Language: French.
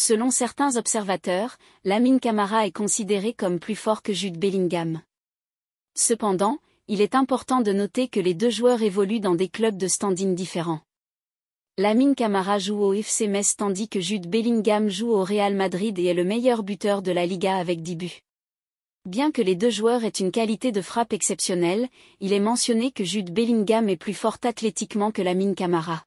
Selon certains observateurs, Lamine Camara est considéré comme plus fort que Jude Bellingham. Cependant, il est important de noter que les deux joueurs évoluent dans des clubs de standing différents. Lamine Camara joue au FC Metz tandis que Jude Bellingham joue au Real Madrid et est le meilleur buteur de la Liga avec 10 buts. Bien que les deux joueurs aient une qualité de frappe exceptionnelle, il est mentionné que Jude Bellingham est plus fort athlétiquement que Lamine Camara.